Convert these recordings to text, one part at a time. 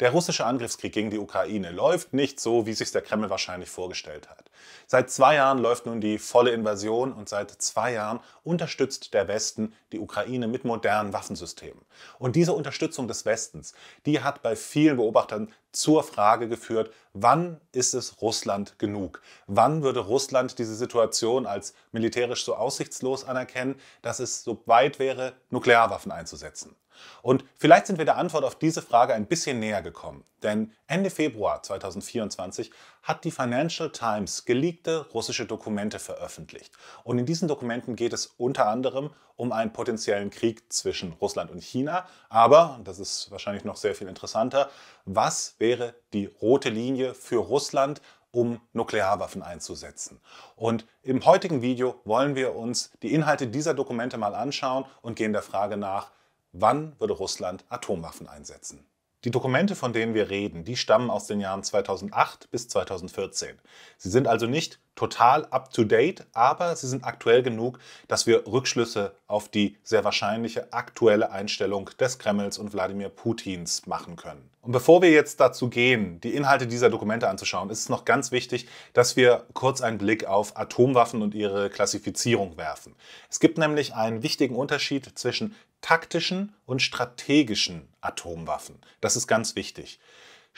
Der russische Angriffskrieg gegen die Ukraine läuft nicht so, wie sich der Kreml wahrscheinlich vorgestellt hat. Seit zwei Jahren läuft nun die volle Invasion und seit zwei Jahren unterstützt der Westen die Ukraine mit modernen Waffensystemen. Und diese Unterstützung des Westens, die hat bei vielen Beobachtern zur Frage geführt, wann ist es Russland genug? Wann würde Russland diese Situation als militärisch so aussichtslos anerkennen, dass es so weit wäre, Nuklearwaffen einzusetzen? Und vielleicht sind wir der Antwort auf diese Frage ein bisschen näher gekommen, denn Ende Februar 2024 hat die Financial Times geleakte russische Dokumente veröffentlicht. Und in diesen Dokumenten geht es unter anderem um einen potenziellen Krieg zwischen Russland und China. Aber, das ist wahrscheinlich noch sehr viel interessanter, was wäre die rote Linie für Russland, um Nuklearwaffen einzusetzen. Und im heutigen Video wollen wir uns die Inhalte dieser Dokumente mal anschauen und gehen der Frage nach, Wann würde Russland Atomwaffen einsetzen? Die Dokumente, von denen wir reden, die stammen aus den Jahren 2008 bis 2014. Sie sind also nicht total up-to-date, aber sie sind aktuell genug, dass wir Rückschlüsse auf die sehr wahrscheinliche aktuelle Einstellung des Kremls und Wladimir Putins machen können. Und bevor wir jetzt dazu gehen, die Inhalte dieser Dokumente anzuschauen, ist es noch ganz wichtig, dass wir kurz einen Blick auf Atomwaffen und ihre Klassifizierung werfen. Es gibt nämlich einen wichtigen Unterschied zwischen taktischen und strategischen Atomwaffen. Das ist ganz wichtig.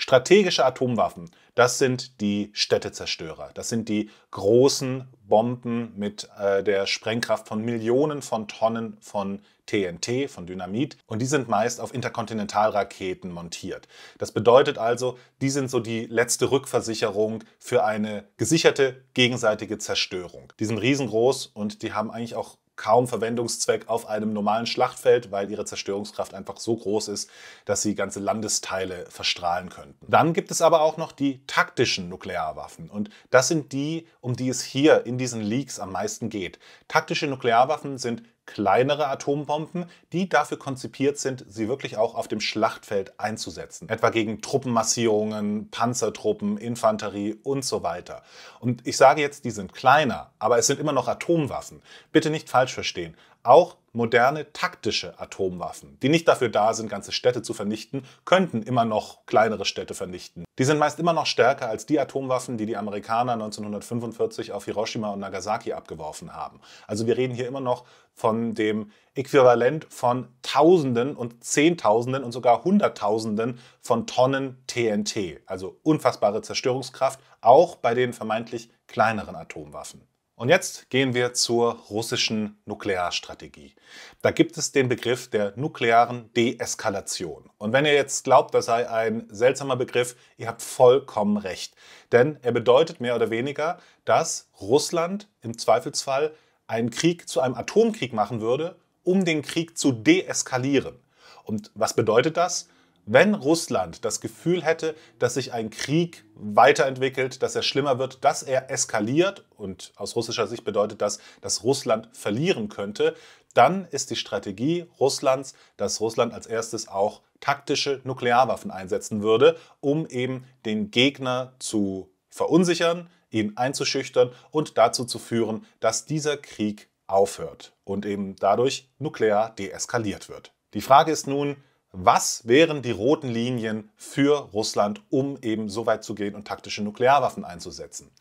Strategische Atomwaffen, das sind die Städtezerstörer. Das sind die großen Bomben mit äh, der Sprengkraft von Millionen von Tonnen von TNT, von Dynamit. Und die sind meist auf Interkontinentalraketen montiert. Das bedeutet also, die sind so die letzte Rückversicherung für eine gesicherte gegenseitige Zerstörung. Die sind riesengroß und die haben eigentlich auch kaum Verwendungszweck auf einem normalen Schlachtfeld, weil ihre Zerstörungskraft einfach so groß ist, dass sie ganze Landesteile verstrahlen könnten. Dann gibt es aber auch noch die taktischen Nuklearwaffen und das sind die, um die es hier in diesen Leaks am meisten geht. Taktische Nuklearwaffen sind kleinere Atombomben, die dafür konzipiert sind, sie wirklich auch auf dem Schlachtfeld einzusetzen. Etwa gegen Truppenmassierungen, Panzertruppen, Infanterie und so weiter. Und ich sage jetzt, die sind kleiner, aber es sind immer noch Atomwaffen. Bitte nicht falsch verstehen. Auch moderne taktische Atomwaffen, die nicht dafür da sind, ganze Städte zu vernichten, könnten immer noch kleinere Städte vernichten. Die sind meist immer noch stärker als die Atomwaffen, die die Amerikaner 1945 auf Hiroshima und Nagasaki abgeworfen haben. Also wir reden hier immer noch von dem Äquivalent von Tausenden und Zehntausenden und sogar Hunderttausenden von Tonnen TNT, also unfassbare Zerstörungskraft, auch bei den vermeintlich kleineren Atomwaffen. Und jetzt gehen wir zur russischen Nuklearstrategie. Da gibt es den Begriff der nuklearen Deeskalation. Und wenn ihr jetzt glaubt, das sei ein seltsamer Begriff, ihr habt vollkommen recht. Denn er bedeutet mehr oder weniger, dass Russland im Zweifelsfall einen Krieg zu einem Atomkrieg machen würde, um den Krieg zu deeskalieren. Und was bedeutet das? Wenn Russland das Gefühl hätte, dass sich ein Krieg weiterentwickelt, dass er schlimmer wird, dass er eskaliert, und aus russischer Sicht bedeutet das, dass Russland verlieren könnte, dann ist die Strategie Russlands, dass Russland als erstes auch taktische Nuklearwaffen einsetzen würde, um eben den Gegner zu verunsichern, ihn einzuschüchtern und dazu zu führen, dass dieser Krieg aufhört und eben dadurch nuklear deeskaliert wird. Die Frage ist nun, was wären die roten Linien für Russland, um eben so weit zu gehen und taktische Nuklearwaffen einzusetzen?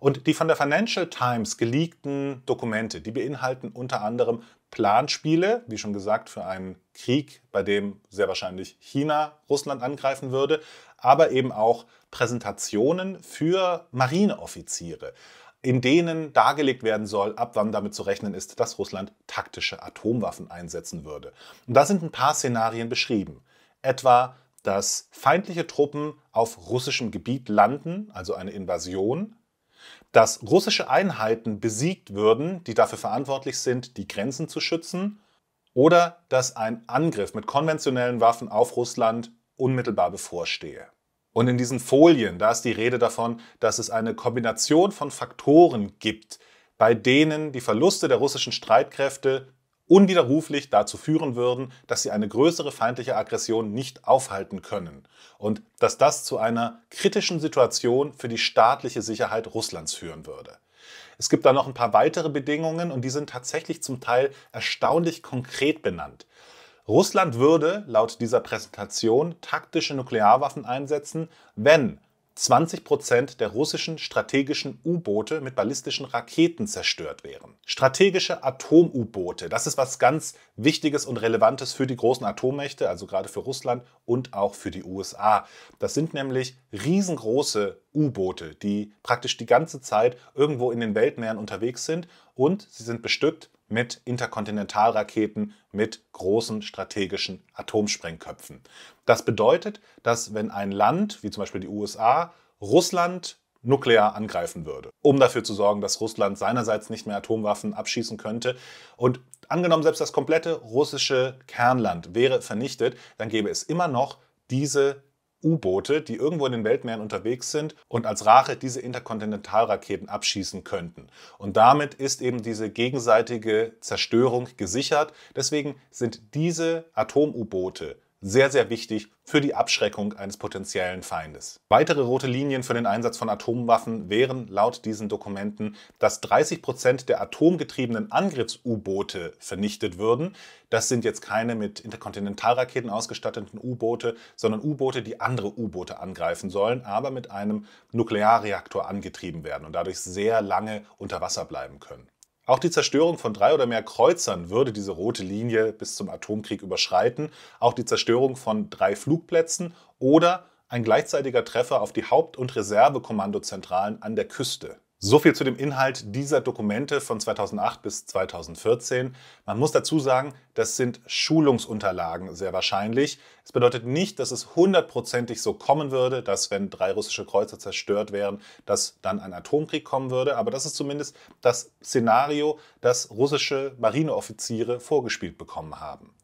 Und die von der Financial Times geleakten Dokumente, die beinhalten unter anderem Planspiele, wie schon gesagt, für einen Krieg, bei dem sehr wahrscheinlich China Russland angreifen würde, aber eben auch Präsentationen für Marineoffiziere in denen dargelegt werden soll, ab wann damit zu rechnen ist, dass Russland taktische Atomwaffen einsetzen würde. Und da sind ein paar Szenarien beschrieben. Etwa, dass feindliche Truppen auf russischem Gebiet landen, also eine Invasion, dass russische Einheiten besiegt würden, die dafür verantwortlich sind, die Grenzen zu schützen, oder dass ein Angriff mit konventionellen Waffen auf Russland unmittelbar bevorstehe. Und in diesen Folien, da ist die Rede davon, dass es eine Kombination von Faktoren gibt, bei denen die Verluste der russischen Streitkräfte unwiderruflich dazu führen würden, dass sie eine größere feindliche Aggression nicht aufhalten können und dass das zu einer kritischen Situation für die staatliche Sicherheit Russlands führen würde. Es gibt da noch ein paar weitere Bedingungen und die sind tatsächlich zum Teil erstaunlich konkret benannt. Russland würde laut dieser Präsentation taktische Nuklearwaffen einsetzen, wenn 20 Prozent der russischen strategischen U-Boote mit ballistischen Raketen zerstört wären. Strategische Atom-U-Boote, das ist was ganz Wichtiges und Relevantes für die großen Atommächte, also gerade für Russland und auch für die USA. Das sind nämlich riesengroße U-Boote, die praktisch die ganze Zeit irgendwo in den Weltmeeren unterwegs sind und sie sind bestückt mit Interkontinentalraketen mit großen strategischen Atomsprengköpfen. Das bedeutet, dass wenn ein Land, wie zum Beispiel die USA, Russland nuklear angreifen würde, um dafür zu sorgen, dass Russland seinerseits nicht mehr Atomwaffen abschießen könnte. Und angenommen, selbst das komplette russische Kernland wäre vernichtet, dann gäbe es immer noch diese U-Boote, die irgendwo in den Weltmeeren unterwegs sind und als Rache diese Interkontinentalraketen abschießen könnten. Und damit ist eben diese gegenseitige Zerstörung gesichert. Deswegen sind diese Atom-U-Boote sehr, sehr wichtig für die Abschreckung eines potenziellen Feindes. Weitere rote Linien für den Einsatz von Atomwaffen wären laut diesen Dokumenten, dass 30 Prozent der atomgetriebenen Angriffs-U-Boote vernichtet würden. Das sind jetzt keine mit Interkontinentalraketen ausgestatteten U-Boote, sondern U-Boote, die andere U-Boote angreifen sollen, aber mit einem Nuklearreaktor angetrieben werden und dadurch sehr lange unter Wasser bleiben können. Auch die Zerstörung von drei oder mehr Kreuzern würde diese rote Linie bis zum Atomkrieg überschreiten, auch die Zerstörung von drei Flugplätzen oder ein gleichzeitiger Treffer auf die Haupt- und Reservekommandozentralen an der Küste. So viel zu dem Inhalt dieser Dokumente von 2008 bis 2014. Man muss dazu sagen, das sind Schulungsunterlagen sehr wahrscheinlich. Es bedeutet nicht, dass es hundertprozentig so kommen würde, dass wenn drei russische Kreuzer zerstört wären, dass dann ein Atomkrieg kommen würde. Aber das ist zumindest das Szenario, das russische Marineoffiziere vorgespielt bekommen haben.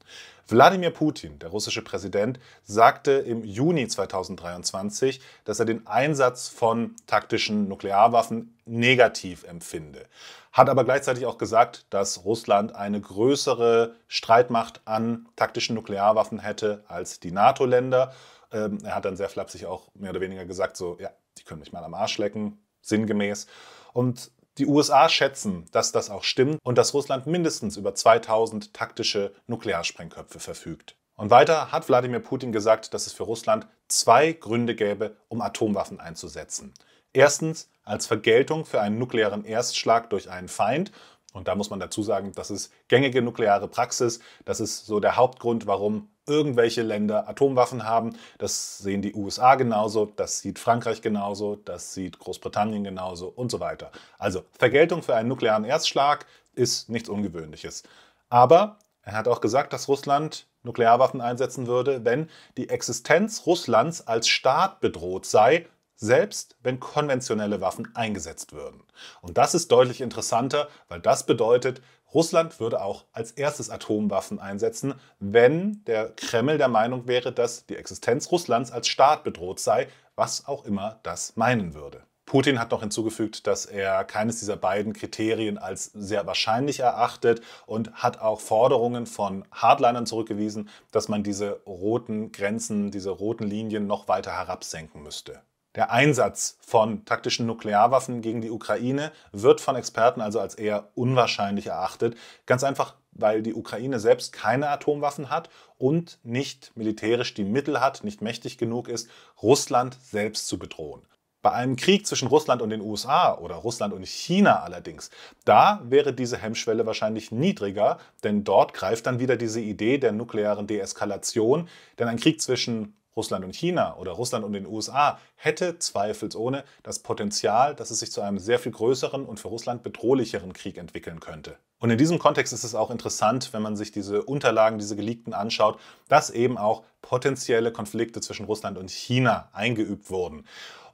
Wladimir Putin, der russische Präsident, sagte im Juni 2023, dass er den Einsatz von taktischen Nuklearwaffen negativ empfinde, hat aber gleichzeitig auch gesagt, dass Russland eine größere Streitmacht an taktischen Nuklearwaffen hätte als die NATO-Länder. Ähm, er hat dann sehr flapsig auch mehr oder weniger gesagt, so, ja, die können mich mal am Arsch lecken, sinngemäß. Und die USA schätzen, dass das auch stimmt und dass Russland mindestens über 2000 taktische Nuklearsprengköpfe verfügt. Und weiter hat Wladimir Putin gesagt, dass es für Russland zwei Gründe gäbe, um Atomwaffen einzusetzen. Erstens als Vergeltung für einen nuklearen Erstschlag durch einen Feind und da muss man dazu sagen, das ist gängige nukleare Praxis. Das ist so der Hauptgrund, warum irgendwelche Länder Atomwaffen haben. Das sehen die USA genauso, das sieht Frankreich genauso, das sieht Großbritannien genauso und so weiter. Also Vergeltung für einen nuklearen Erstschlag ist nichts Ungewöhnliches. Aber er hat auch gesagt, dass Russland Nuklearwaffen einsetzen würde, wenn die Existenz Russlands als Staat bedroht sei selbst wenn konventionelle Waffen eingesetzt würden. Und das ist deutlich interessanter, weil das bedeutet, Russland würde auch als erstes Atomwaffen einsetzen, wenn der Kreml der Meinung wäre, dass die Existenz Russlands als Staat bedroht sei, was auch immer das meinen würde. Putin hat noch hinzugefügt, dass er keines dieser beiden Kriterien als sehr wahrscheinlich erachtet und hat auch Forderungen von Hardlinern zurückgewiesen, dass man diese roten Grenzen, diese roten Linien noch weiter herabsenken müsste. Der Einsatz von taktischen Nuklearwaffen gegen die Ukraine wird von Experten also als eher unwahrscheinlich erachtet, ganz einfach, weil die Ukraine selbst keine Atomwaffen hat und nicht militärisch die Mittel hat, nicht mächtig genug ist, Russland selbst zu bedrohen. Bei einem Krieg zwischen Russland und den USA oder Russland und China allerdings, da wäre diese Hemmschwelle wahrscheinlich niedriger, denn dort greift dann wieder diese Idee der nuklearen Deeskalation, denn ein Krieg zwischen Russland und China oder Russland und den USA hätte zweifelsohne das Potenzial, dass es sich zu einem sehr viel größeren und für Russland bedrohlicheren Krieg entwickeln könnte. Und in diesem Kontext ist es auch interessant, wenn man sich diese Unterlagen, diese geleakten anschaut, dass eben auch potenzielle Konflikte zwischen Russland und China eingeübt wurden.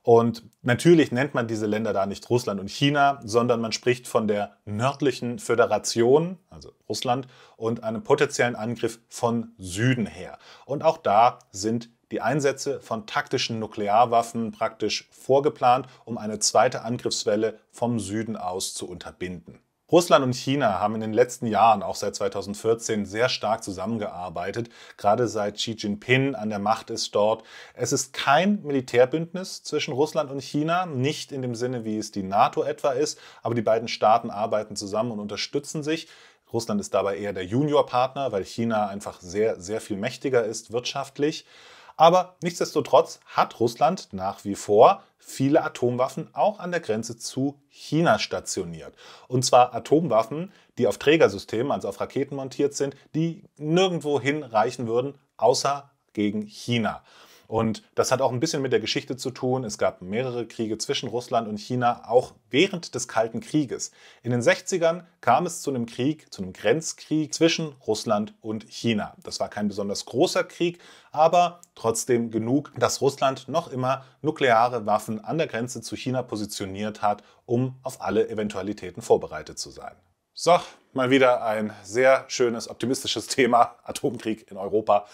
Und natürlich nennt man diese Länder da nicht Russland und China, sondern man spricht von der nördlichen Föderation, also Russland, und einem potenziellen Angriff von Süden her. Und auch da sind die Einsätze von taktischen Nuklearwaffen praktisch vorgeplant, um eine zweite Angriffswelle vom Süden aus zu unterbinden. Russland und China haben in den letzten Jahren, auch seit 2014, sehr stark zusammengearbeitet, gerade seit Xi Jinping an der Macht ist dort. Es ist kein Militärbündnis zwischen Russland und China, nicht in dem Sinne, wie es die NATO etwa ist, aber die beiden Staaten arbeiten zusammen und unterstützen sich. Russland ist dabei eher der Juniorpartner, weil China einfach sehr, sehr viel mächtiger ist wirtschaftlich. Aber nichtsdestotrotz hat Russland nach wie vor viele Atomwaffen auch an der Grenze zu China stationiert. Und zwar Atomwaffen, die auf Trägersystemen, also auf Raketen montiert sind, die nirgendwo hinreichen würden, außer gegen China. Und das hat auch ein bisschen mit der Geschichte zu tun. Es gab mehrere Kriege zwischen Russland und China, auch während des Kalten Krieges. In den 60ern kam es zu einem Krieg, zu einem Grenzkrieg zwischen Russland und China. Das war kein besonders großer Krieg, aber trotzdem genug, dass Russland noch immer nukleare Waffen an der Grenze zu China positioniert hat, um auf alle Eventualitäten vorbereitet zu sein. So, mal wieder ein sehr schönes, optimistisches Thema, Atomkrieg in Europa.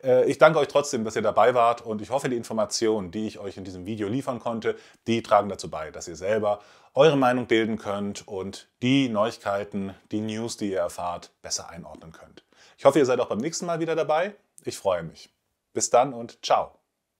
Äh, ich danke euch trotzdem, dass ihr dabei wart und ich hoffe, die Informationen, die ich euch in diesem Video liefern konnte, die tragen dazu bei, dass ihr selber eure Meinung bilden könnt und die Neuigkeiten, die News, die ihr erfahrt, besser einordnen könnt. Ich hoffe, ihr seid auch beim nächsten Mal wieder dabei. Ich freue mich. Bis dann und ciao.